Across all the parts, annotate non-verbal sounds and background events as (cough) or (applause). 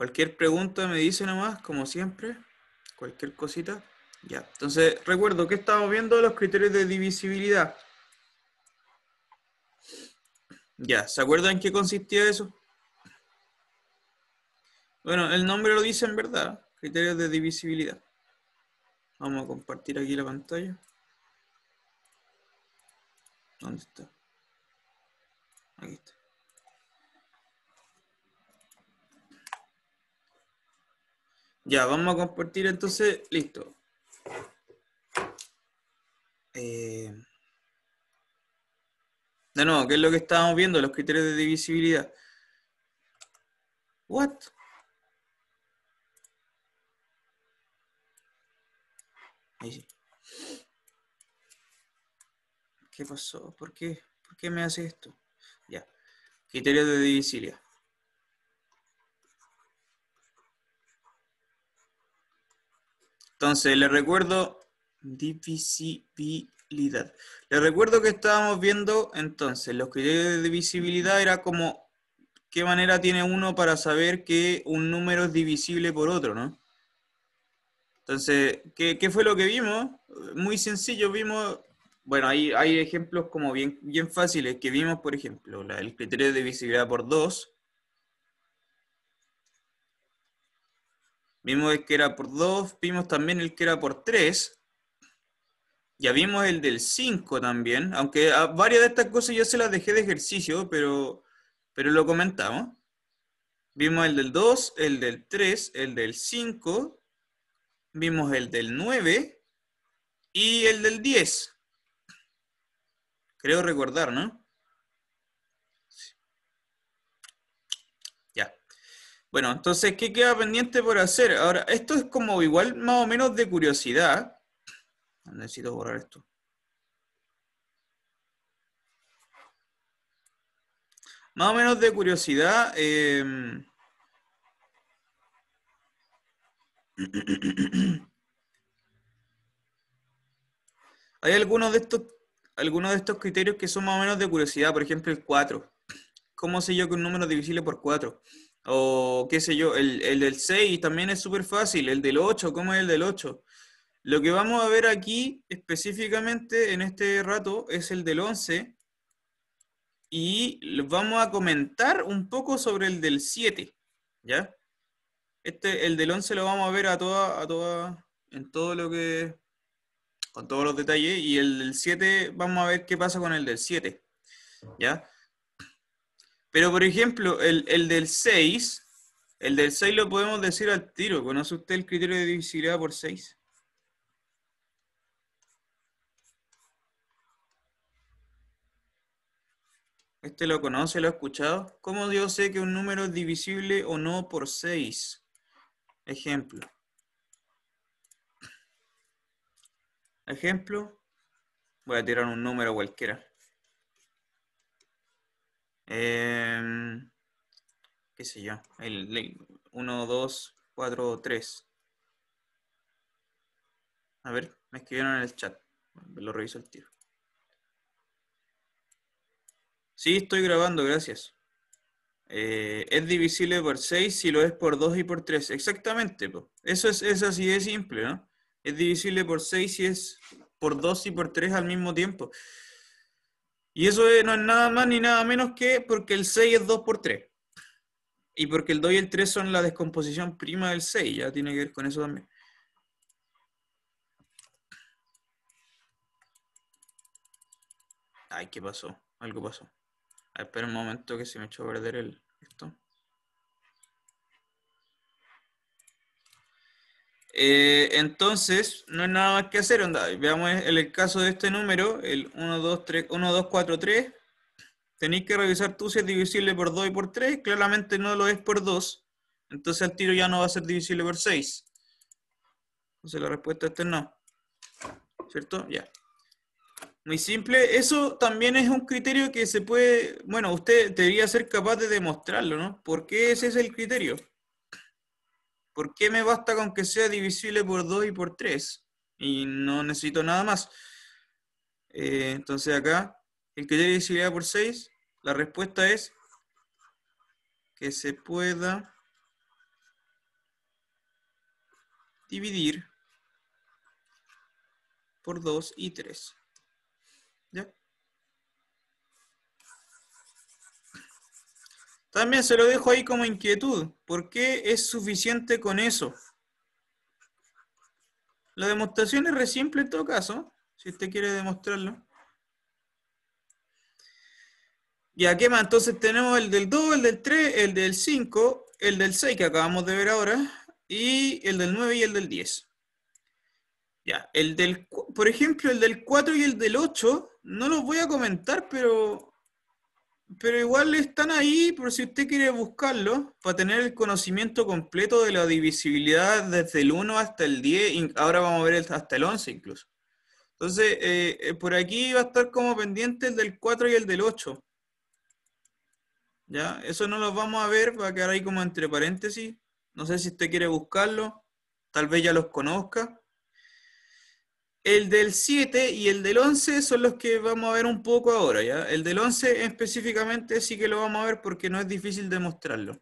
Cualquier pregunta me dice nomás, como siempre. Cualquier cosita. Ya. Entonces, recuerdo que estamos viendo los criterios de divisibilidad. Ya, ¿se acuerdan en qué consistía eso? Bueno, el nombre lo dice en verdad, criterios de divisibilidad. Vamos a compartir aquí la pantalla. ¿Dónde está? Aquí está. Ya, vamos a compartir entonces, listo. Eh, de nuevo, ¿qué es lo que estábamos viendo? Los criterios de divisibilidad. What? qué? ¿Por qué me hace esto? Ya. Criterios de divisibilidad. Entonces, le recuerdo divisibilidad. Le recuerdo que estábamos viendo, entonces, los criterios de divisibilidad era como qué manera tiene uno para saber que un número es divisible por otro, ¿no? Entonces, ¿qué, fue lo que vimos? Muy sencillo, vimos, bueno, hay, hay ejemplos como bien, bien fáciles que vimos, por ejemplo, el criterio de divisibilidad por 2, Vimos el que era por 2, vimos también el que era por 3. Ya vimos el del 5 también, aunque a varias de estas cosas yo se las dejé de ejercicio, pero, pero lo comentamos. Vimos el del 2, el del 3, el del 5, vimos el del 9 y el del 10. Creo recordar, ¿no? Bueno, entonces, ¿qué queda pendiente por hacer? Ahora, esto es como igual más o menos de curiosidad. Necesito borrar esto. Más o menos de curiosidad. Em, (clears throat) hay algunos de estos algunos de estos criterios que son más o menos de curiosidad, por ejemplo el 4. ¿Cómo sé yo que un número es divisible por 4? O qué sé yo, el, del 6 también es súper fácil, el del 8, ¿cómo es el del 8? Lo que vamos a ver aquí específicamente en este rato es el del 11 y vamos a comentar un poco sobre el del 7, ¿ya? Este, el del 11 lo vamos a ver a toda, a toda, en todo lo que, con todos los detalles y el del 7 vamos a ver qué pasa con el del 7, ¿ya? Pero, por ejemplo, el, del 6, el del 6 lo podemos decir al tiro. ¿Conoce usted el criterio de divisibilidad por 6? ¿Este lo conoce, lo ha escuchado? ¿Cómo Dios sé que un número es divisible o no por 6? Ejemplo. Ejemplo. Voy a tirar un número cualquiera. Eh, ¿Qué sé yo? El 1, 2, 4, 3. A ver, me escribieron en el chat. Lo reviso el tiro. Sí, estoy grabando, gracias. Eh, es divisible por 6 si lo es por 2 y por 3. Exactamente, eso es, así de simple, ¿no? Es divisible por 6 si es por 2 y por 3 al mismo tiempo. Y eso no es nada más ni nada menos que porque el 6 es 2 por 3. Y porque el 2 y el 3 son la descomposición prima del 6, ya tiene que ver con eso también. Ay, ¿qué pasó? Algo pasó. espera un momento que se me echó a perder el, esto. Eh, entonces, no hay nada más que hacer, onda. Veamos el, el caso de este número, el 1, 2, 3, 1, 2, 4, 3. Tenéis que revisar tú si es divisible por 2 y por 3. Claramente no lo es por 2. Entonces el tiro ya no va a ser divisible por 6. Entonces la respuesta es este no. ¿Cierto? Ya. Muy simple. Eso también es un criterio que se puede... Bueno, usted debería ser capaz de demostrarlo, ¿no? ¿Por qué ese es el criterio? ¿Por qué me basta con que sea divisible por 2 y por 3? Y no necesito nada más. Eh, entonces acá, el que de divisibilidad por 6, la respuesta es que se pueda dividir por 2 y 3. También se lo dejo ahí como inquietud. ¿Por qué es suficiente con eso? La demostración es re simple en todo caso, si usted quiere demostrarlo. Ya, ¿qué más? Entonces tenemos el del 2, el del 3, el del 5, el del 6 que acabamos de ver ahora, y el del 9 y el del 10. Ya, el del, por ejemplo, el del 4 y el del 8, no los voy a comentar, pero pero igual están ahí por si usted quiere buscarlo, para tener el conocimiento completo de la divisibilidad desde el 1 hasta el 10, ahora vamos a ver hasta el 11 incluso. Entonces, eh, eh, por aquí va a estar como pendiente el del 4 y el del 8. ¿Ya? Eso no los vamos a ver, va a quedar ahí como entre paréntesis. No sé si usted quiere buscarlo, tal vez ya los conozca. El del 7 y el del 11 son los que vamos a ver un poco ahora, ¿ya? El del 11 específicamente sí que lo vamos a ver porque no es difícil demostrarlo.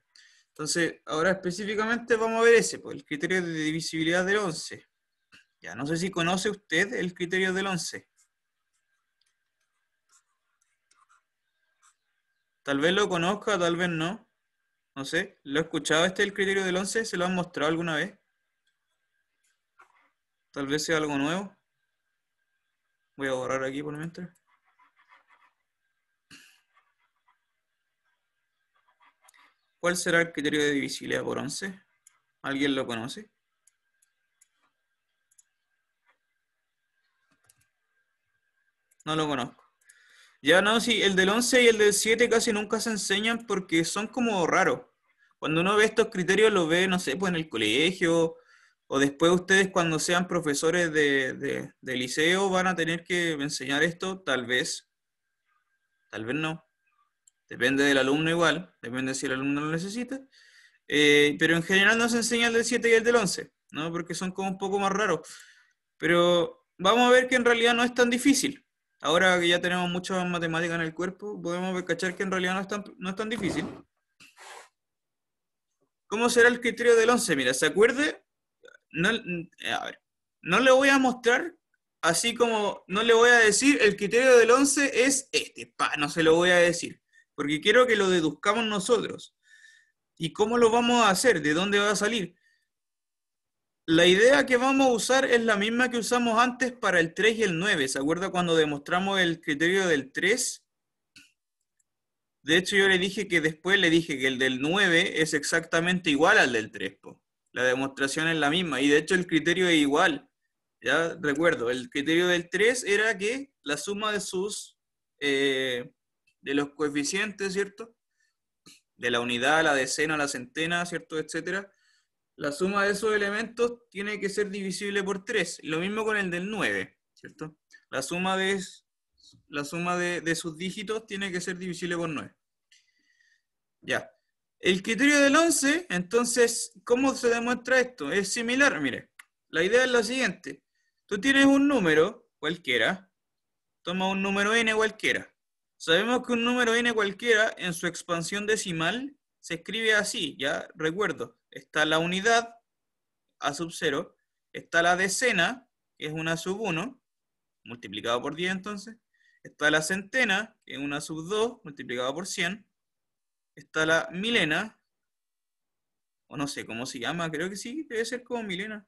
Entonces, ahora específicamente vamos a ver ese, pues, el criterio de divisibilidad del 11. Ya, no sé si conoce usted el criterio del 11. Tal vez lo conozca, tal vez no. No sé, ¿lo ha escuchado este el criterio del 11? ¿Se lo han mostrado alguna vez? Tal vez sea algo nuevo. Voy a borrar aquí por momento. ¿Cuál será el criterio de divisibilidad por 11? ¿Alguien lo conoce? No lo conozco. Ya no, sí, el del 11 y el del 7 casi nunca se enseñan porque son como raros. Cuando uno ve estos criterios, lo ve, no sé, pues en el colegio, o después ustedes cuando sean profesores de, liceo van a tener que enseñar esto, tal vez, tal vez no, depende del alumno igual, depende si el alumno lo necesita, eh, pero en general no se enseña el del 7 y el del 11, ¿no? porque son como un poco más raros, pero vamos a ver que en realidad no es tan difícil. Ahora que ya tenemos mucha matemática en el cuerpo, podemos ver, cachar que en realidad no es tan, no es tan difícil. ¿Cómo será el criterio del 11? Mira, ¿se acuerde? no, eh, no le voy a mostrar, así como no le voy a decir el criterio del 11 es este, no se lo voy a decir, porque quiero que lo deduzcamos nosotros. ¿Y cómo lo vamos a hacer? ¿De dónde va a salir? La idea que vamos a usar es la misma que usamos antes para el 3 y el 9. ¿Se acuerda cuando demostramos el criterio del 3? De hecho, yo le dije que después le dije que el del 9 es exactamente igual al del 3. La demostración es la misma y de hecho el criterio es igual. Ya recuerdo, el criterio del 3 era que la suma de sus, eh, de los coeficientes, ¿cierto? De la unidad, la decena, la centena, ¿cierto? Etcétera. La suma de esos elementos tiene que ser divisible por 3. lo mismo con el del 9, ¿cierto? La suma de, la suma de, sus dígitos tiene que ser divisible por 9. Ya. El criterio del 11, entonces, ¿cómo se demuestra esto? Es similar, mire. La idea es la siguiente. Tú tienes un número cualquiera, toma un número n cualquiera. Sabemos que un número n cualquiera en su expansión decimal se escribe así, ya recuerdo. Está la unidad, a sub 0, está la decena, que es una sub 1, multiplicado por 10 entonces. Está la centena, que es una sub 2, multiplicado por 100 Está la Milena, o no sé cómo se llama, creo que sí, debe ser como Milena.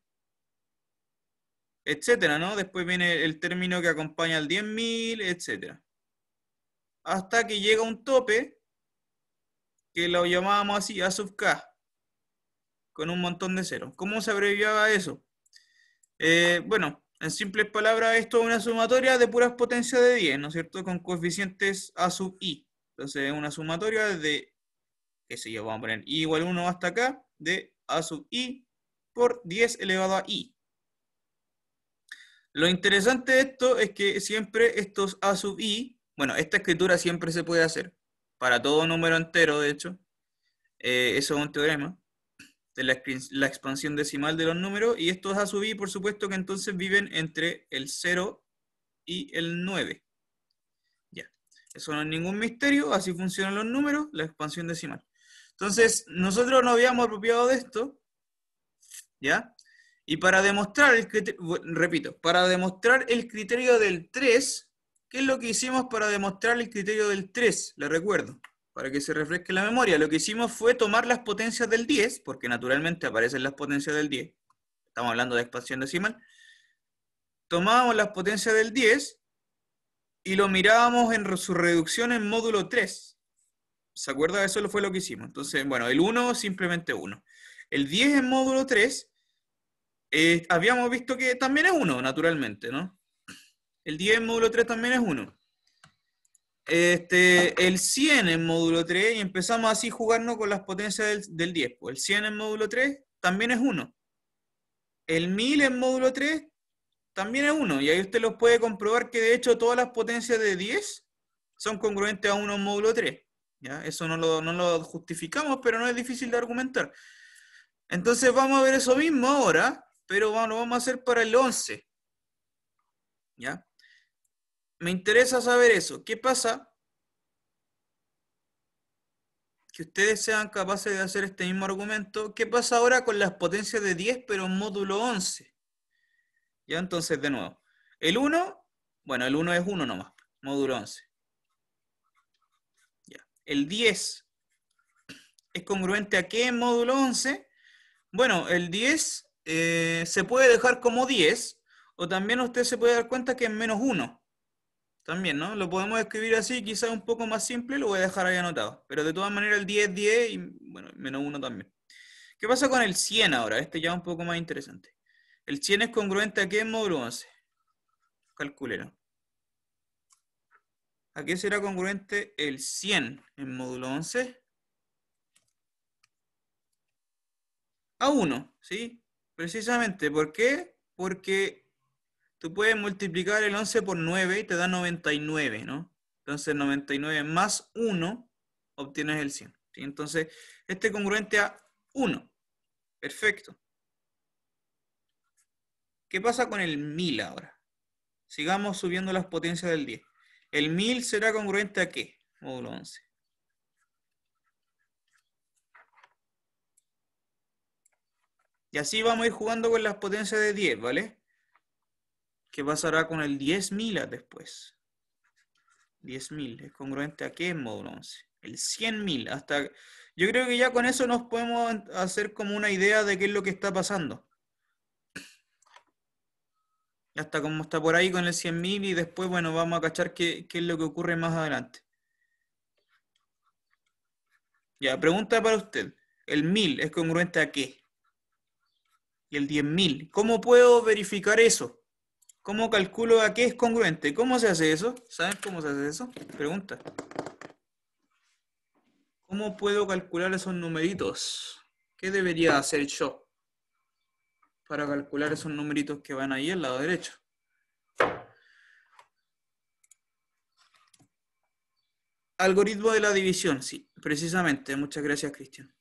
Etcétera, ¿no? Después viene el término que acompaña al 10.000, etcétera. Hasta que llega un tope, que lo llamábamos así, A sub K, con un montón de ceros. ¿Cómo se abreviaba eso? Eh, bueno, en simples palabras, esto es una sumatoria de puras potencias de 10, ¿no es cierto? Con coeficientes A sub I. Entonces, es una sumatoria de que se vamos a poner i igual 1 hasta acá, de a sub i por 10 elevado a i. Lo interesante de esto es que siempre estos a sub i, bueno, esta escritura siempre se puede hacer, para todo número entero, de hecho, eh, eso es un teorema, de la, la, expansión decimal de los números, y estos a sub i, por supuesto, que entonces viven entre el 0 y el 9. Ya, eso no es ningún misterio, así funcionan los números, la expansión decimal. Entonces, nosotros nos habíamos apropiado de esto, ¿ya? Y para demostrar, el criterio, repito, para demostrar el criterio del 3, ¿qué es lo que hicimos para demostrar el criterio del 3? Le recuerdo, para que se refresque la memoria. Lo que hicimos fue tomar las potencias del 10, porque naturalmente aparecen las potencias del 10. Estamos hablando de expansión decimal. Tomábamos las potencias del 10 y lo mirábamos en su reducción en módulo 3. ¿Se acuerda? Eso fue lo que hicimos. Entonces, bueno, el 1, simplemente 1. El 10 en módulo 3, eh, habíamos visto que también es 1, naturalmente, ¿no? El 10 en módulo 3 también es 1. Este, el 100 en módulo 3, y empezamos así jugarnos con las potencias del, 10. Pues. el 100 en módulo 3 también es 1. El 1000 en módulo 3 también es 1. Y ahí usted los puede comprobar que de hecho todas las potencias de 10 son congruentes a 1 en módulo 3. ¿ya? Eso no lo, justificamos, pero no es difícil de argumentar. Entonces vamos a ver eso mismo ahora, pero lo vamos a hacer para el 11. ¿Ya? Me interesa saber eso. ¿Qué pasa? Que ustedes sean capaces de hacer este mismo argumento. ¿Qué pasa ahora con las potencias de 10, pero en módulo 11? ¿Ya? Entonces, de nuevo. El 1, bueno, el 1 es 1 nomás, módulo 11 el 10 es congruente a qué en módulo 11? Bueno, el 10 eh, se puede dejar como 10 o también usted se puede dar cuenta que es menos 1. También, ¿no? Lo podemos escribir así, quizás un poco más simple, lo voy a dejar ahí anotado. Pero de todas maneras el 10 es 10 y, bueno, menos 1 también. ¿Qué pasa con el 100 ahora? Este ya es un poco más interesante. ¿El 100 es congruente a qué en módulo 11? Calculero. ¿A qué será congruente el 100 en módulo 11? A 1, ¿sí? Precisamente, ¿por qué? Porque tú puedes multiplicar el 11 por 9 y te da 99, ¿no? Entonces 99 más 1 obtienes el 100. ¿sí? Entonces, este congruente a 1. Perfecto. ¿Qué pasa con el 1000 ahora? Sigamos subiendo las potencias del 10. ¿El 1000 será congruente a qué? Módulo 11. Y así vamos a ir jugando con las potencias de 10, ¿vale? ¿Qué pasará con el 10.000 después? 10.000, ¿es congruente a qué en módulo 11? El 100.000, hasta... Yo creo que ya con eso nos podemos hacer como una idea de qué es lo que está pasando hasta como está por ahí con el 100.000 y después, bueno, vamos a cachar qué, qué es lo que ocurre más adelante. Ya, pregunta para usted. ¿El 1000 es congruente a qué? Y el 10.000. ¿Cómo puedo verificar eso? ¿Cómo calculo a qué es congruente? ¿Cómo se hace eso? ¿Saben cómo se hace eso? Pregunta. ¿Cómo puedo calcular esos numeritos? ¿Qué debería hacer yo? para calcular esos numeritos que van ahí al lado derecho. Algoritmo de la división, sí, precisamente. Muchas gracias, Cristian.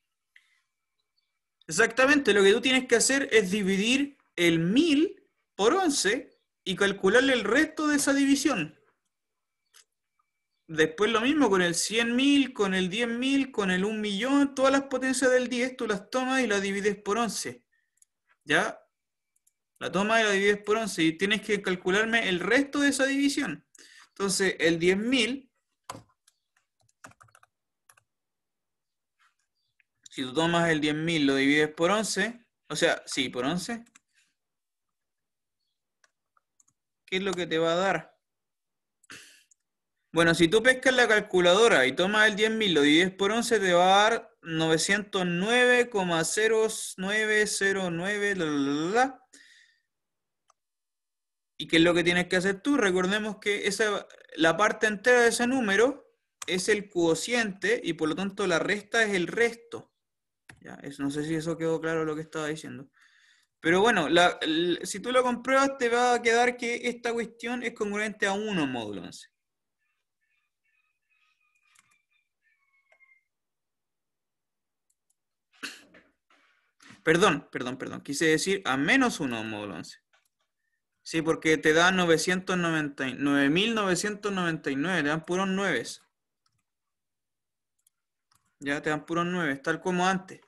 Exactamente, lo que tú tienes que hacer es dividir el 1000 por 11 y calcularle el resto de esa división. Después lo mismo con el 100.000, con el 10.000, con el 1 millón, todas las potencias del 10 tú las tomas y las divides por 11. ¿ya? La toma y la divides por 11 y tienes que calcularme el resto de esa división. Entonces, el 10.000, si tú tomas el 10.000, lo divides por 11, o sea, sí, por 11, ¿qué es lo que te va a dar? Bueno, si tú pescas la calculadora y tomas el 10.000, lo divides por 11, te va a dar 909,0909, ¿Y qué es lo que tienes que hacer tú? Recordemos que esa, la parte entera de ese número es el cociente y por lo tanto la resta es el resto. Ya, no sé si eso quedó claro lo que estaba diciendo. Pero bueno, si tú lo compruebas te va a quedar que esta cuestión es congruente a 1 módulo 11. Perdón, perdón, perdón. Quise decir a menos 1 módulo 11. Sí, porque te da 9.999, te dan puros 9. Ya te dan puros 9, tal como antes.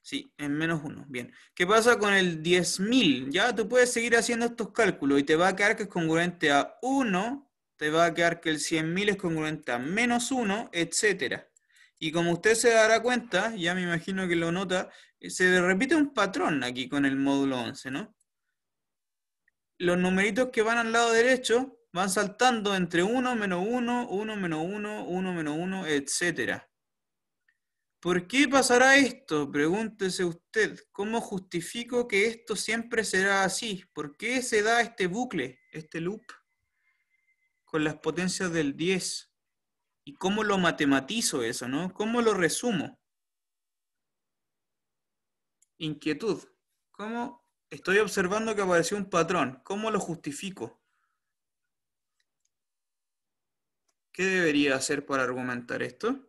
Sí, en menos 1. Bien. ¿Qué pasa con el 10.000? Ya tú puedes seguir haciendo estos cálculos y te va a quedar que es congruente a 1, te va a quedar que el 100.000 es congruente a menos 1, etcétera. Y como usted se dará cuenta, ya me imagino que lo nota, eh, se repite un patrón aquí con el módulo 11, ¿no? Los numeritos que van al lado derecho van saltando entre 1, menos 1, 1, menos 1, 1, menos 1, etc. ¿Por qué pasará esto? Pregúntese usted. ¿Cómo justifico que esto siempre será así? ¿Por qué se da este bucle, este loop, con las potencias del 10? ¿Y cómo lo matematizo eso, no? ¿Cómo lo resumo? Inquietud. ¿Cómo estoy observando que apareció un patrón? ¿Cómo lo justifico? ¿Qué debería hacer para argumentar esto?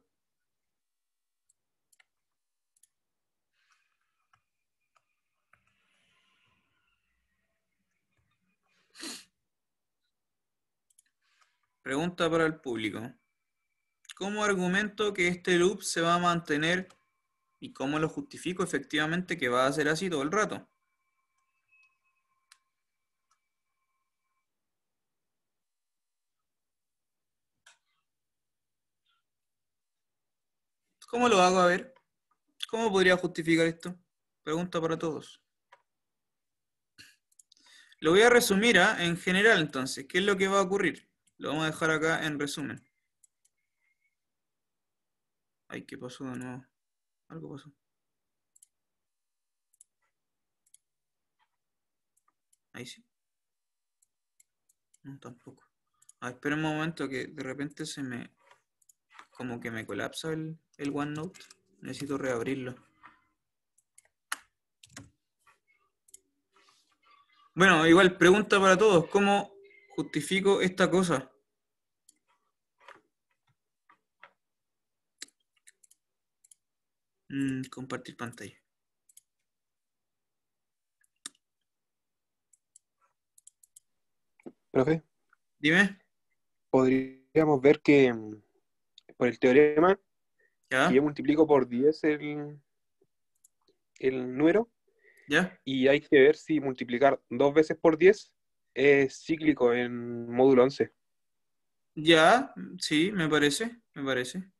Pregunta para el público. ¿Cómo argumento que este loop se va a mantener y cómo lo justifico efectivamente que va a ser así todo el rato. ¿Cómo lo hago? A ver, ¿cómo podría justificar esto? Pregunta para todos. Lo voy a resumir ¿ah? en general entonces. ¿Qué es lo que va a ocurrir? Lo vamos a dejar acá en resumen. Ay, ¿qué pasó de nuevo? Algo pasó. Ahí sí. No, tampoco. Ah, espera un momento que de repente se me... Como que me colapsa el, el OneNote. Necesito reabrirlo. Bueno, igual, pregunta para todos. ¿Cómo justifico esta cosa? Mm, compartir pantalla. Profe. Dime. Podríamos ver que mm, por el teorema, si yo multiplico por 10 el, el número, ¿Ya? y hay que ver si multiplicar dos veces por 10 es cíclico en módulo 11. Ya, mm, sí, me parece, me parece.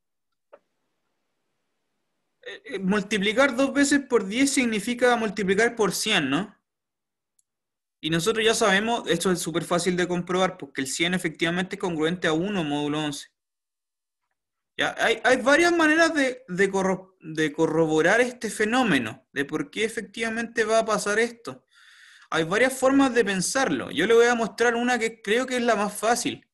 Eh, eh, multiplicar dos veces por 10 significa multiplicar por 100, ¿no? Y nosotros ya sabemos, esto es súper fácil de comprobar, porque el 100 efectivamente es congruente a 1 módulo 11. Hay, varias maneras de, de, de, corroborar este fenómeno, de por qué efectivamente va a pasar esto. Hay varias formas de pensarlo. Yo le voy a mostrar una que creo que es la más fácil.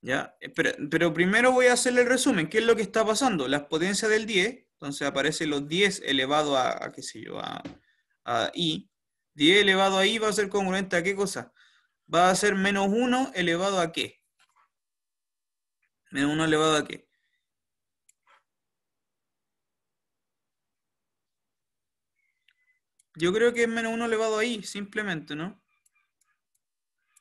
¿Ya? Eh, pero, primero voy a hacer el resumen. ¿Qué es lo que está pasando? Las potencias del 10, entonces aparece los 10 elevado a, yo, a, i. 10 elevado a i va a ser congruente a qué cosa? Va a ser menos 1 elevado a qué. Menos 1 elevado a qué. Yo creo que es menos 1 elevado a i, simplemente, ¿no?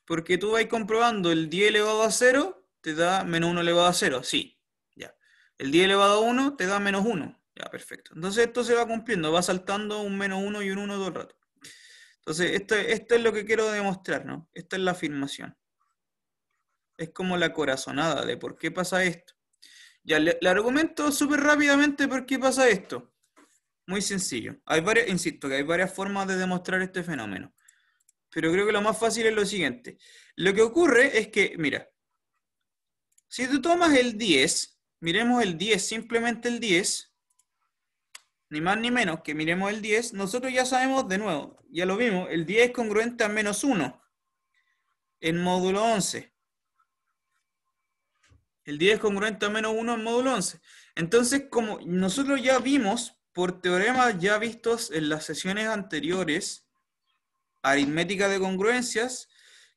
Porque tú vas comprobando el 10 elevado a 0 te da menos 1 elevado a 0, sí, ya. El 10 elevado a 1 te da menos 1, ya, perfecto. Entonces esto se va cumpliendo, va saltando un menos 1 y un 1 todo el rato. Entonces esto, es lo que quiero demostrar, ¿no? Esta es la afirmación. Es como la corazonada de por qué pasa esto. Ya, le, argumento súper rápidamente por qué pasa esto. Muy sencillo. Hay varias, insisto, que hay varias formas de demostrar este fenómeno. Pero creo que lo más fácil es lo siguiente. Lo que ocurre es que, mira, si tú tomas el 10, miremos el 10, simplemente el 10, ni más ni menos que miremos el 10, nosotros ya sabemos de nuevo, ya lo vimos, el 10 es congruente a menos 1 en módulo 11. El 10 es congruente a menos 1 en módulo 11. Entonces, como nosotros ya vimos, por teoremas ya vistos en las sesiones anteriores, aritmética de congruencias,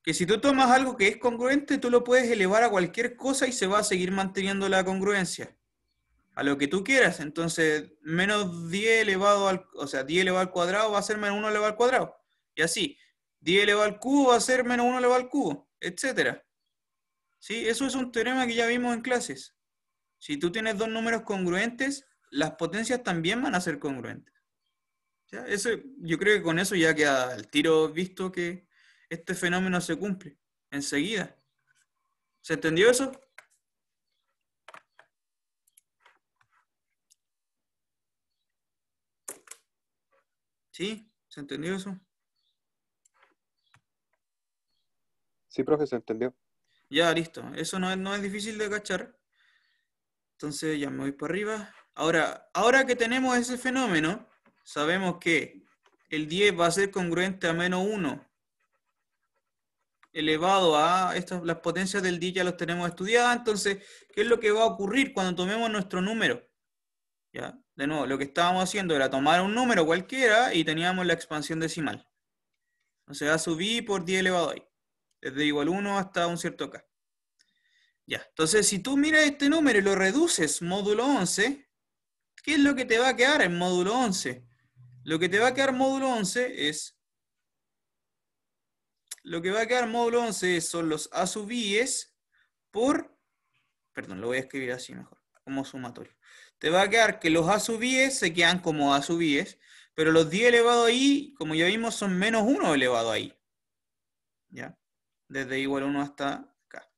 que si tú tomas algo que es congruente, tú lo puedes elevar a cualquier cosa y se va a seguir manteniendo la congruencia. A lo que tú quieras. Entonces, menos 10 elevado al, o sea, 10 elevado al cuadrado va a ser menos 1 elevado al cuadrado. Y así. 10 elevado al cubo va a ser menos 1 elevado al cubo, Etcétera. ¿Sí? Eso es un teorema que ya vimos en clases. Si tú tienes dos números congruentes, las potencias también van a ser congruentes. Eso, yo creo que con eso ya queda el tiro visto que este fenómeno se cumple enseguida. ¿Se entendió eso? ¿Sí? ¿Se entendió eso? Sí, profe, se entendió. Ya, listo. Eso no es, difícil de cachar. Entonces ya me voy para arriba. Ahora, ahora que tenemos ese fenómeno, sabemos que el 10 va a ser congruente a menos 1 elevado a estas, las potencias del D ya los tenemos estudiadas, entonces, ¿qué es lo que va a ocurrir cuando tomemos nuestro número? De nuevo, lo que estábamos haciendo era tomar un número cualquiera y teníamos la expansión decimal. O sea, subí por 10 elevado a desde igual 1 hasta un cierto k. Ya, entonces si tú miras este número y lo reduces módulo 11, ¿qué es lo que te va a quedar en módulo 11? Lo que te va a quedar módulo 11 es lo que va a quedar módulo 11 son los A sub subíes por, perdón, lo voy a escribir así mejor, como sumatorio. Te va a quedar que los A sub subíes se quedan como A sub subíes, pero los 10 elevado a i, como ya vimos, son menos 1 elevado a i. ¿Ya? Desde igual 1 hasta acá.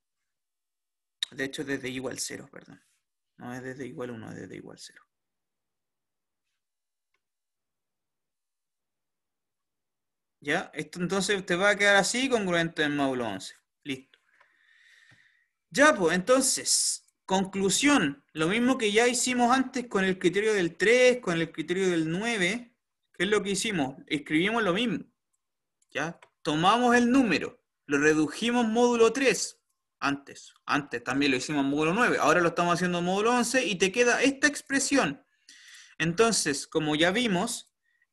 De hecho, desde igual 0, perdón. No es desde igual 1, es desde igual 0. ¿Ya? Esto entonces te va a quedar así congruente en módulo 11. Listo. Ya, pues, entonces, conclusión. Lo mismo que ya hicimos antes con el criterio del 3, con el criterio del 9. ¿Qué es lo que hicimos? Escribimos lo mismo. ¿Ya? Tomamos el número, lo redujimos módulo 3 antes. Antes también lo hicimos módulo 9. Ahora lo estamos haciendo módulo 11 y te queda esta expresión. Entonces, como ya vimos,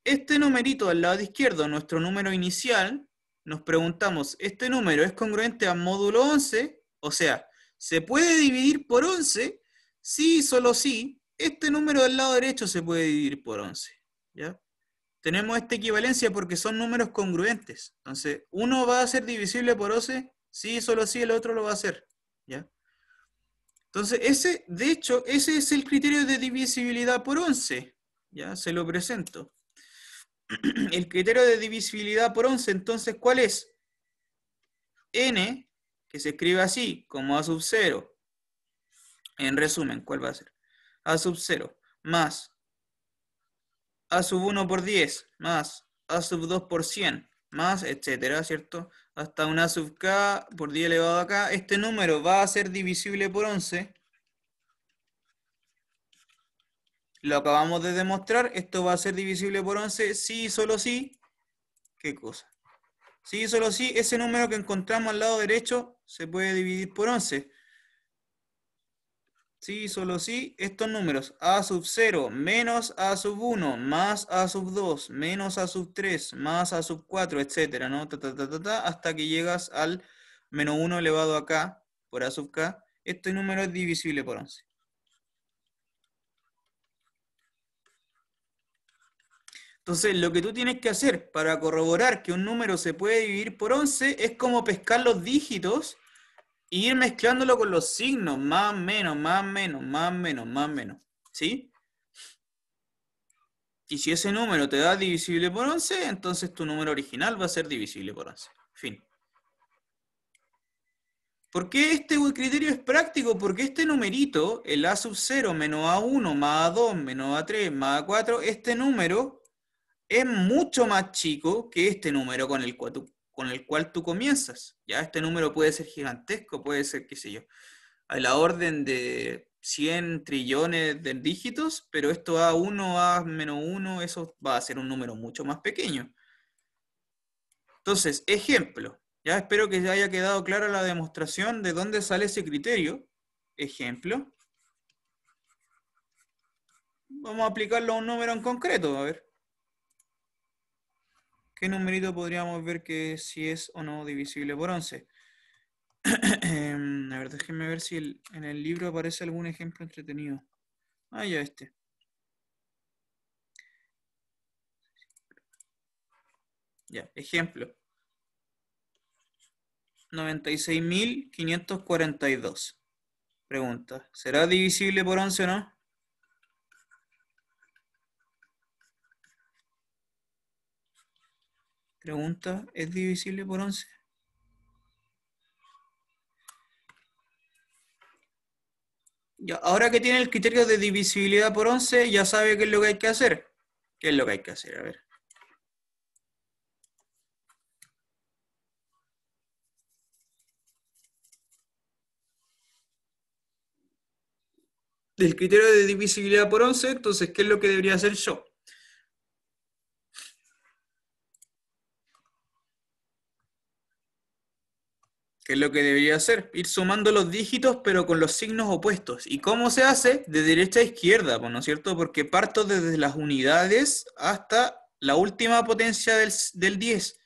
este numerito al lado izquierdo, nuestro número inicial, nos preguntamos, ¿este número es congruente a módulo 11? O sea, ¿se puede dividir por 11? Sí, solo sí. Este número del lado derecho se puede dividir por 11. ¿ya? Tenemos esta equivalencia porque son números congruentes. Entonces, uno va a ser divisible por 11, sí, solo sí, el otro lo va a hacer. ¿ya? Entonces, ese, de hecho, ese es el criterio de divisibilidad por 11. ¿ya? Se lo presento. (clears throat) el criterio de divisibilidad por 11, entonces, ¿cuál es? n, que se escribe así, como a sub 0. En resumen, ¿cuál va a ser? a sub 0 más a sub 1 por 10 más a sub 2 por 100 más, etcétera, ¿cierto? Hasta una sub k por 10 elevado a k. Este número va a ser divisible por 11 Lo acabamos de demostrar. Esto va a ser divisible por 11 Si y solo si. ¿Qué cosa? Si y solo si. ese número que encontramos al lado derecho se puede dividir por 11. y solo si. estos números, a sub 0 menos a sub 1 más a sub 2 menos a sub 3 más a sub 4, etcétera, ¿no? hasta que llegas al menos 1 elevado a k por a sub k. Este número es divisible por 11. Entonces, lo que tú tienes que hacer para corroborar que un número se puede dividir por 11 es como pescar los dígitos y ir mezclándolo con los signos, más menos, más menos, más menos, más menos. ¿Sí? Y si ese número te da divisible por 11, entonces tu número original va a ser divisible por 11. Fin. ¿Por qué este criterio es práctico? Porque este numerito, el A sub 0 menos A1 más A2 menos A3 más A4, este número es mucho más chico que este número con el cual tú, con el cual tú comienzas. Ya este número puede ser gigantesco, puede ser, qué sé yo, a la orden de 100 trillones de dígitos, pero esto A1, A menos 1, eso va a ser un número mucho más pequeño. Entonces, ejemplo. Ya espero que ya haya quedado clara la demostración de dónde sale ese criterio. Ejemplo. Vamos a aplicarlo a un número en concreto, a ver. ¿Qué numerito podríamos ver que si es o no divisible por 11? (clears throat) A ver, déjenme ver si en el libro aparece algún ejemplo entretenido. Ah, ya este. Ya, ejemplo. 96.542. Pregunta, ¿será divisible por 11 o no? Pregunta, ¿es divisible por 11? Ya, ahora que tiene el criterio de divisibilidad por 11, ya sabe qué es lo que hay que hacer. ¿Qué es lo que hay que hacer? A ver. Del criterio de divisibilidad por 11, entonces, ¿qué es lo que debería hacer yo? que es lo que debería hacer, ir sumando los dígitos pero con los signos opuestos. ¿Y cómo se hace? De derecha a izquierda, pues, ¿no es cierto? Porque parto desde las unidades hasta la última potencia del, 10.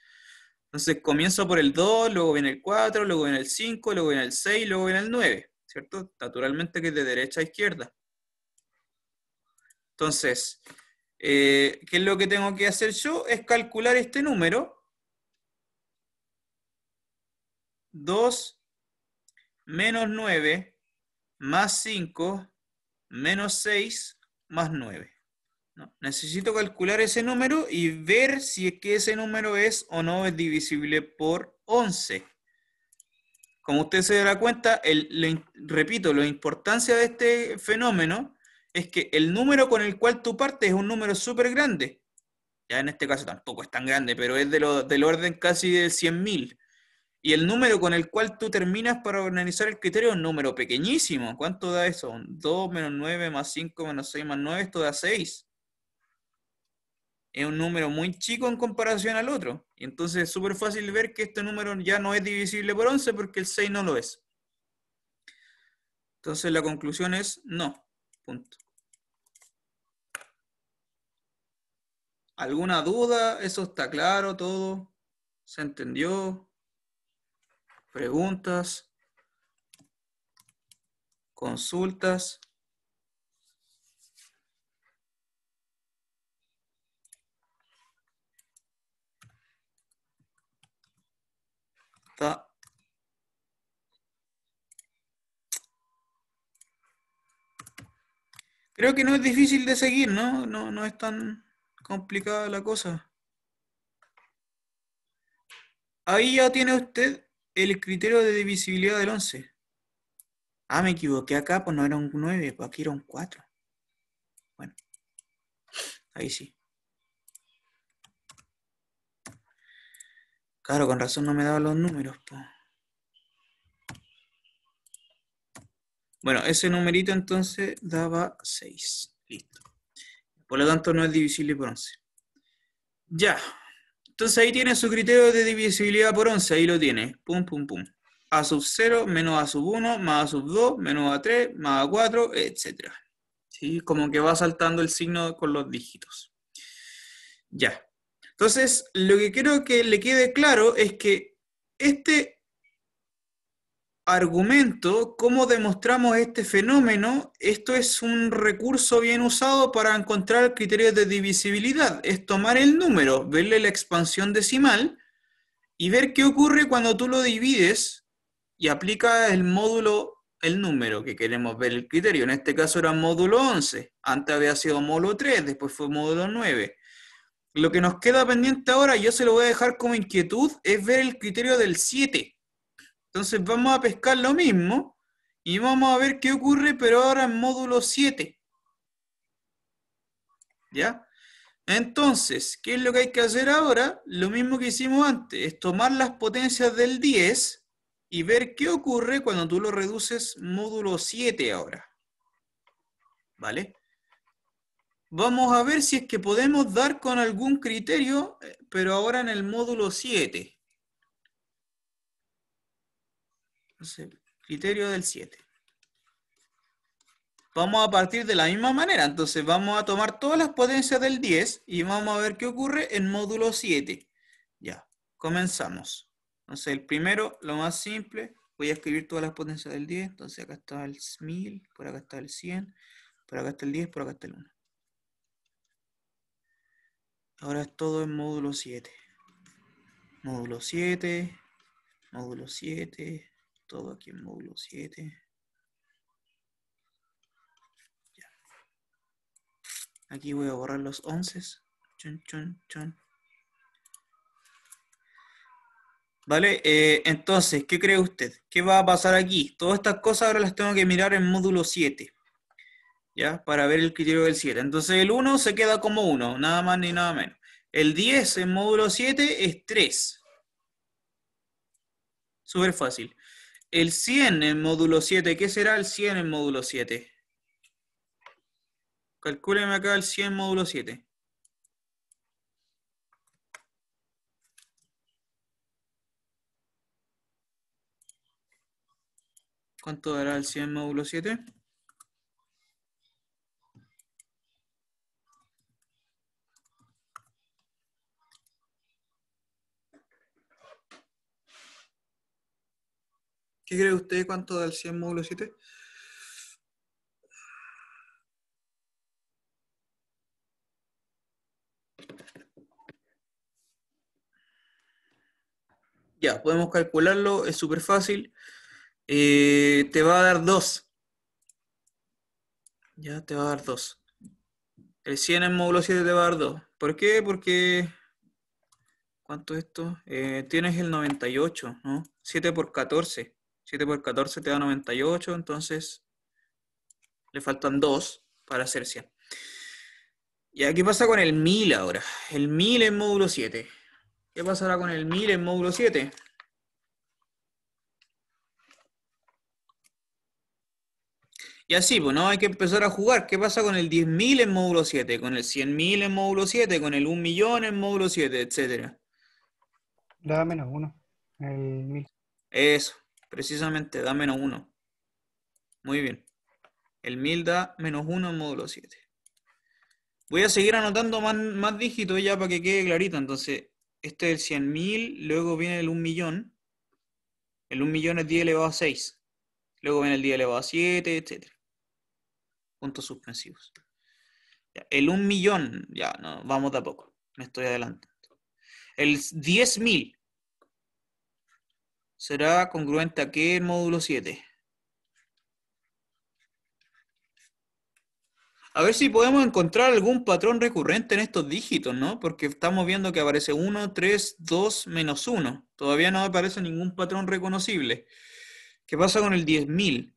Entonces comienzo por el 2, luego viene el 4, luego viene el 5, luego viene el 6, luego viene el 9, ¿cierto? Naturalmente que es de derecha a izquierda. Entonces, eh, ¿qué es lo que tengo que hacer yo? Es calcular este número, 2 menos 9 más 5 menos 6 más 9. Necesito calcular ese número y ver si es que ese número es o no es divisible por 11. Como usted se dará cuenta, el, repito, la importancia de este fenómeno es que el número con el cual tú partes es un número súper grande. Ya en este caso tampoco es tan grande, pero es del orden casi de 100.000. Y el número con el cual tú terminas para organizar el criterio es un número pequeñísimo. ¿Cuánto da eso? 2 menos 9 más 5 menos 6 más 9, esto da 6. Es un número muy chico en comparación al otro. Y entonces es súper fácil ver que este número ya no es divisible por 11 porque el 6 no lo es. Entonces la conclusión es no. Punto. ¿Alguna duda? ¿Eso está claro todo? ¿Se entendió? preguntas, consultas. Creo que no es difícil de seguir, ¿no? No, no es tan complicada la cosa. Ahí ya tiene usted el criterio de divisibilidad del 11. Ah, me equivoqué acá, pues no era un 9, pues aquí era un 4. Bueno, ahí sí. Claro, con razón no me daba los números. Bueno, ese numerito entonces daba 6. Listo. Por lo tanto, no es divisible por 11. Ya. Entonces ahí tiene su criterio de divisibilidad por 11, ahí lo tiene. Pum, pum, pum. A sub 0 menos A sub 1 más A sub 2 menos A 3 más A 4, etc. Como que va saltando el signo con los dígitos. Ya. Entonces, lo que quiero que le quede claro es que este argumento, cómo demostramos este fenómeno, esto es un recurso bien usado para encontrar criterios de divisibilidad. Es tomar el número, verle la expansión decimal y ver qué ocurre cuando tú lo divides y aplica el módulo, el número que queremos ver el criterio. En este caso era módulo 11, antes había sido módulo 3, después fue módulo 9. Lo que nos queda pendiente ahora, yo se lo voy a dejar como inquietud, es ver el criterio del 7 entonces vamos a pescar lo mismo y vamos a ver qué ocurre, pero ahora en módulo 7. ¿Ya? Entonces, ¿qué es lo que hay que hacer ahora? Lo mismo que hicimos antes, es tomar las potencias del 10 y ver qué ocurre cuando tú lo reduces módulo 7 ahora. ¿Vale? Vamos a ver si es que podemos dar con algún criterio, eh, pero ahora en el módulo 7. Entonces, criterio del 7. Vamos a partir de la misma manera, entonces vamos a tomar todas las potencias del 10 y vamos a ver qué ocurre en módulo 7. Ya, comenzamos. Entonces el primero, lo más simple, voy a escribir todas las potencias del 10, entonces acá está el 1000, por acá está el 100, por acá está el 10, por acá está el 1. Ahora es todo en módulo 7. Módulo 7, módulo 7, todo aquí en módulo 7. Aquí voy a borrar los 11. ¿Vale? Eh, entonces, ¿qué cree usted? ¿Qué va a pasar aquí? Todas estas cosas ahora las tengo que mirar en módulo 7. ¿Ya? Para ver el criterio del 7. Entonces el 1 se queda como 1, nada más ni nada menos. El 10 en módulo 7 es 3. Súper fácil. El 100 en módulo 7, ¿qué será el 100 en módulo 7? Calcúleme acá el 100 en módulo 7. ¿Cuánto dará el 100 en módulo 7? ¿Qué cree usted cuánto da el 100 módulo 7? Ya, podemos calcularlo, es súper fácil. Eh, te va a dar 2. Ya, te va a dar 2. El 100 en módulo 7 te va a dar 2. ¿Por qué? Porque... ¿Cuánto es esto? Eh, tienes el 98, ¿no? 7 por 14. 7 por 14 te da 98, entonces le faltan 2 para hacer 100. ¿Y aquí pasa con el 1000 ahora? El 1000 en módulo 7. ¿Qué pasará con el 1000 en módulo 7? Y así, pues no hay que empezar a jugar. ¿Qué pasa con el 10.000 en módulo 7? Con el 100.000 en módulo 7, con el 1 millón en módulo 7, etcétera. Da menos 1. El 1000. Eso precisamente da menos 1. Muy bien. El 1000 da menos 1 en módulo 7. Voy a seguir anotando más, más dígitos ya para que quede clarito. Entonces, este es el 100.000, luego viene el 1 millón. El 1 millón es 10 elevado a 6. Luego viene el 10 elevado a 7, etc. Puntos suspensivos. el 1 millón, ya, no, vamos de a poco. Me estoy adelantando. El 10.000 será congruente a qué el módulo 7. A ver si podemos encontrar algún patrón recurrente en estos dígitos, ¿no? Porque estamos viendo que aparece 1, 3, 2, menos 1. Todavía no aparece ningún patrón reconocible. ¿Qué pasa con el 10.000?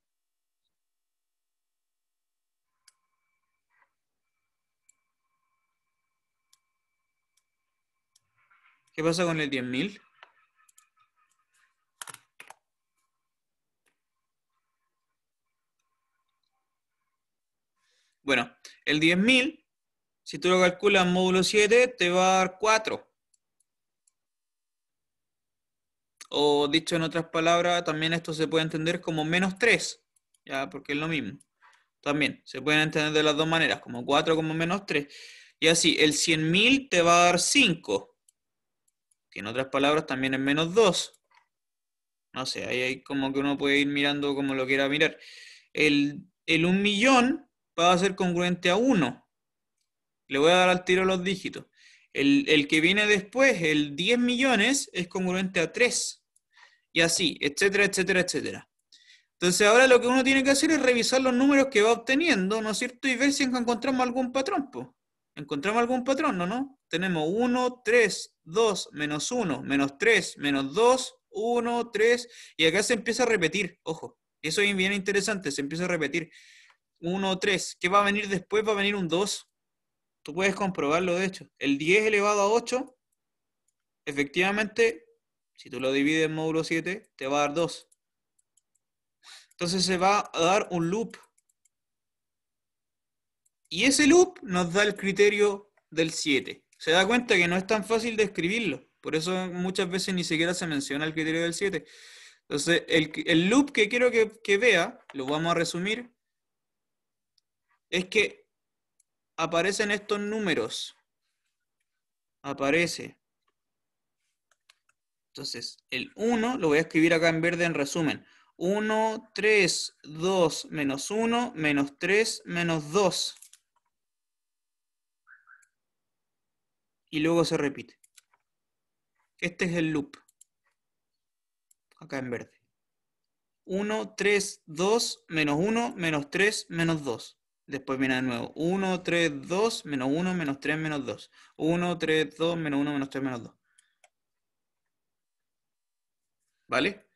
¿Qué pasa con el 10.000? Bueno, el 10.000, si tú lo calculas en módulo 7, te va a dar 4. O dicho en otras palabras, también esto se puede entender como menos 3, ya porque es lo mismo. También se pueden entender de las dos maneras, como 4 como menos 3. Y así, el 100.000 te va a dar 5, que en otras palabras también es menos 2. No sé, ahí hay como que uno puede ir mirando como lo quiera mirar. El, el 1 millón va a ser congruente a 1. Le voy a dar al tiro los dígitos. El, que viene después, el 10 millones, es congruente a 3. Y así, etcétera, etcétera, etcétera. Entonces ahora lo que uno tiene que hacer es revisar los números que va obteniendo, ¿no es cierto? Y ver si encontramos algún patrón. ¿Encontramos algún patrón no no? Tenemos 1, 3, 2, menos 1, menos 3, menos 2, 1, 3. Y acá se empieza a repetir, ojo. Eso viene bien interesante, se empieza a repetir. 1 o 3. ¿Qué va a venir después? Va a venir un 2. Tú puedes comprobarlo, de hecho. El 10 elevado a 8, efectivamente, si tú lo divides en módulo 7, te va a dar 2. Entonces se va a dar un loop. Y ese loop nos da el criterio del 7. Se da cuenta que no es tan fácil de escribirlo. Por eso muchas veces ni siquiera se menciona el criterio del 7. Entonces, el, el loop que quiero que vea, lo vamos a resumir, es que aparecen estos números. Aparece. Entonces, el 1 lo voy a escribir acá en verde en resumen. 1, 3, 2, menos 1, menos 3, menos 2. Y luego se repite. Este es el loop. Acá en verde. 1, 3, 2, menos 1, menos 3, menos 2. Después viene de nuevo 1, 3, 2, menos 1, menos 3, menos 2. 1, 3, 2, menos 1, menos 3, menos 2. ¿Vale?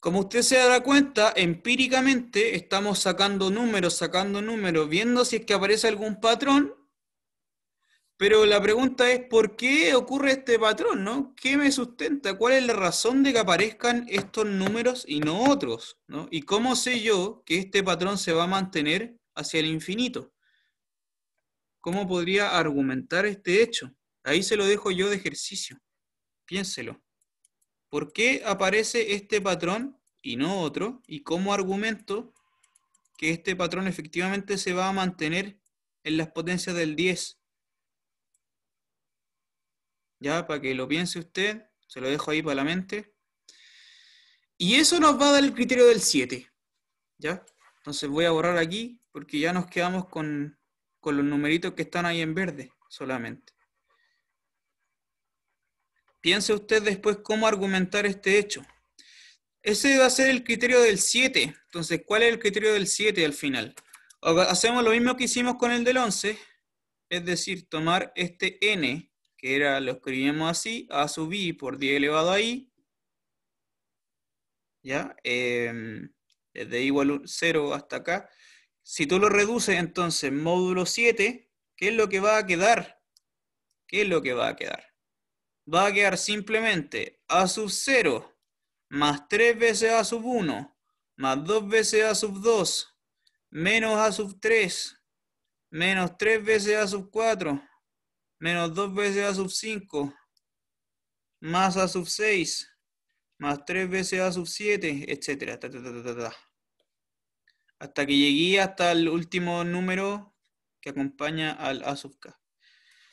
Como usted se dará cuenta, empíricamente estamos sacando números, sacando números, viendo si es que aparece algún patrón pero la pregunta es, ¿por qué ocurre este patrón? ¿Qué me sustenta? ¿Cuál es la razón de que aparezcan estos números y no otros? ¿Y cómo sé yo que este patrón se va a mantener hacia el infinito? ¿Cómo podría argumentar este hecho? Ahí se lo dejo yo de ejercicio. Piénselo. ¿Por qué aparece este patrón y no otro? ¿Y cómo argumento que este patrón efectivamente se va a mantener en las potencias del 10 ya para que lo piense usted, se lo dejo ahí para la mente. Y eso nos va a dar el criterio del 7, ¿ya? Entonces voy a borrar aquí porque ya nos quedamos con, con los numeritos que están ahí en verde solamente. Piense usted después cómo argumentar este hecho. Ese va a ser el criterio del 7. Entonces, ¿cuál es el criterio del 7 al final? Hacemos lo mismo que hicimos con el del 11, es decir, tomar este n que era, lo escribimos así, a sub i por 10 elevado a i, ¿ya? Em, desde igual 0 hasta acá. Si tú lo reduces, entonces, módulo 7, ¿qué es lo que va a quedar? ¿Qué es lo que va a quedar? Va a quedar simplemente a sub 0 más 3 veces a sub 1 más 2 veces a sub 2 menos a sub 3 menos 3 veces a sub 4 menos 2 veces a sub 5, más a sub 6, más 3 veces a sub 7, etc. hasta que llegué hasta el último número que acompaña al a sub k.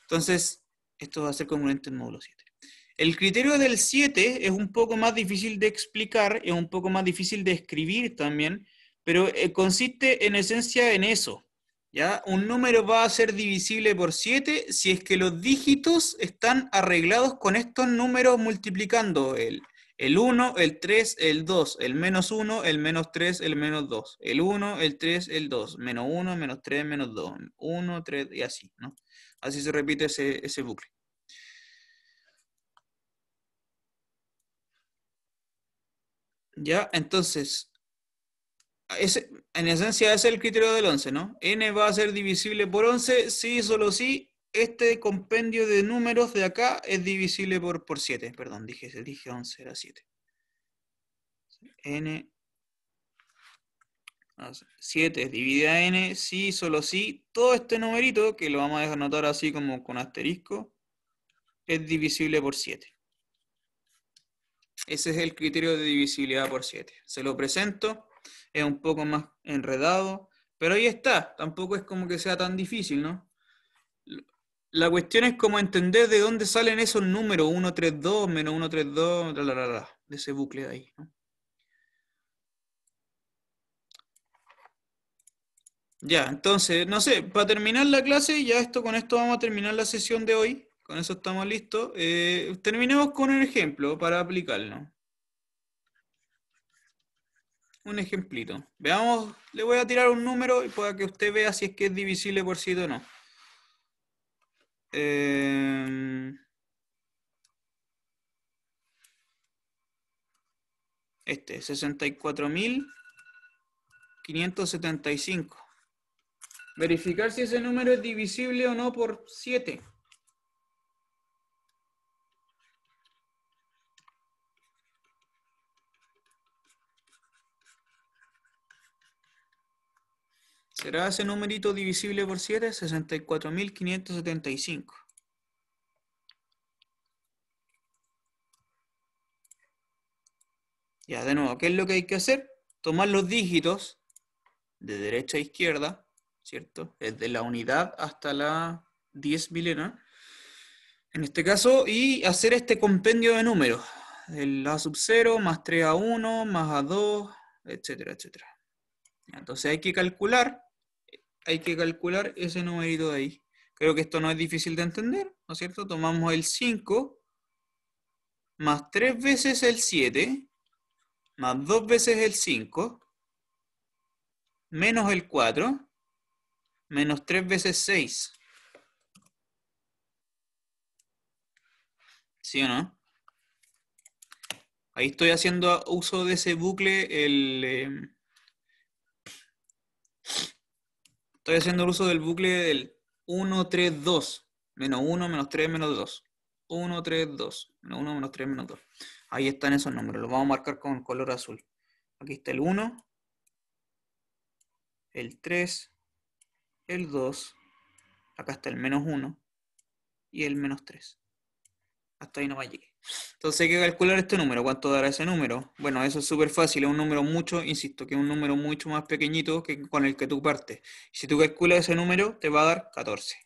Entonces, esto va a ser congruente en módulo 7. El criterio del 7 es un poco más difícil de explicar, es un poco más difícil de escribir también, pero eh, consiste en esencia en eso. ¿Ya? Un número va a ser divisible por 7 si es que los dígitos están arreglados con estos números multiplicando el, el 1, el 3, el 2, el menos 1, el menos 3, el menos 2, el 1, el 3, el 2, menos 1, menos 3, menos 2, 1, 3 y así, ¿no? Así se repite ese, ese bucle. Ya, entonces, en esencia ese es el criterio del 11, ¿no? n va a ser divisible por 11 sí, solo sí, este compendio de números de acá es divisible por, por 7. Perdón, dije, dije 11, era 7. n 7 es dividida n, sí, solo sí. Todo este numerito, que lo vamos a dejar anotar así como con asterisco, es divisible por 7. Ese es el criterio de divisibilidad por 7. Se lo presento es un poco más enredado, pero ahí está, tampoco es como que sea tan difícil, ¿no? La cuestión es como entender de dónde salen esos números, 132, menos 132, la, la, de ese bucle de ahí, Ya, entonces, no sé, para terminar la clase, ya esto con esto vamos a terminar la sesión de hoy. Con eso estamos listos. Eh, terminemos con un ejemplo para aplicarlo un ejemplito. Veamos, le voy a tirar un número y pueda que usted vea si es que es divisible por sí o no. Eh... Este, 64.575. Verificar si ese número es divisible o no por 7. ¿Será ese numerito divisible por 7? 64.575. Ya, de nuevo, ¿qué es lo que hay que hacer? Tomar los dígitos de derecha a izquierda, ¿cierto? Desde la unidad hasta la 10 milena, en este caso, y hacer este compendio de números. El A sub 0, más 3A1, más A2, etcétera, etcétera. Entonces hay que calcular hay que calcular ese numerito de ahí. Creo que esto no es difícil de entender, ¿no es cierto? Tomamos el 5 más 3 veces el 7 más 2 veces el 5 menos el 4 menos 3 veces 6. ¿Sí o no? Ahí estoy haciendo uso de ese bucle el... Eh, estoy haciendo el uso del bucle del 1, 3, 2. Menos 1, menos 3, menos 2. 1, 3, 2. Menos 1, menos 3, menos 2. Ahí están esos números. Los vamos a marcar con color azul. Aquí está el 1, el 3, el 2. Acá está el menos 1 y el menos 3 hasta ahí nomás llegué. Entonces hay que calcular este número, ¿cuánto dará ese número? Bueno, eso es súper fácil, es un número mucho, insisto, que es un número mucho más pequeñito que con el que tú partes. Si tú calculas ese número, te va a dar 14.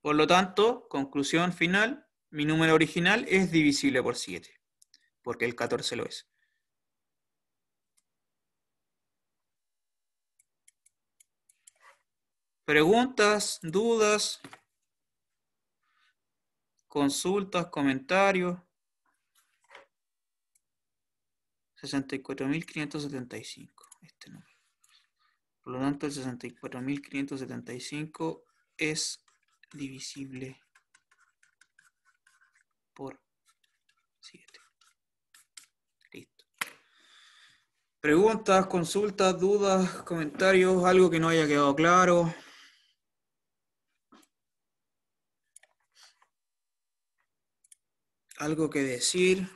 Por lo tanto, conclusión final, mi número original es divisible por 7, porque el 14 lo es. Preguntas, dudas, consultas, comentarios. 64.575. Este número. Por lo tanto, el 64.575 es divisible por 7. Listo. Preguntas, consultas, dudas, comentarios, algo que no haya quedado claro. algo que decir.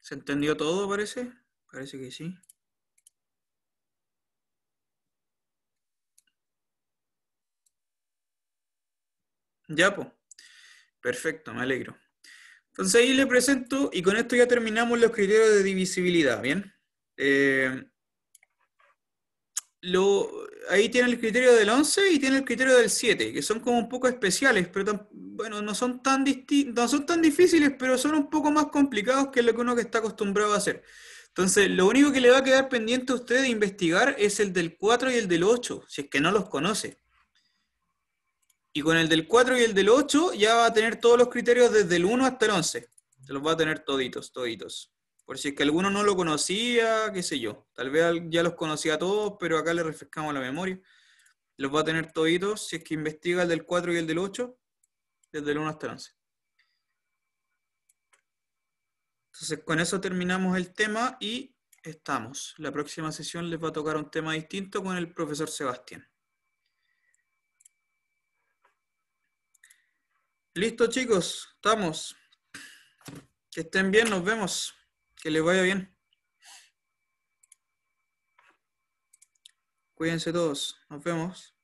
¿Se entendió todo, parece? Parece que sí. Ya, pues. Perfecto, me alegro. Entonces ahí le presento, y con esto ya terminamos los criterios de divisibilidad, ¿bien? Eh, ahí tiene el criterio del 11 y tiene el criterio del 7, que son como un poco especiales, pero bueno, no son, tan no son tan difíciles, pero son un poco más complicados que lo que uno que está acostumbrado a hacer. Entonces, lo único que le va a quedar pendiente a usted de investigar es el del 4 y el del 8, si es que no los conoce. Y con el del 4 y el del 8 ya va a tener todos los criterios desde el 1 hasta el 11. Se los va a tener toditos, toditos. Por si es que alguno no lo conocía, qué sé yo. Tal vez ya los conocía a todos, pero acá le refrescamos la memoria. Los va a tener toditos si es que investiga el del 4 y el del 8, desde el 1 hasta el 11. Entonces, con eso terminamos el tema y estamos. La próxima sesión les va a tocar un tema distinto con el profesor Sebastián. Listo, chicos, estamos. Que estén bien, nos vemos. Que les vaya bien. Cuídense todos. Nos vemos.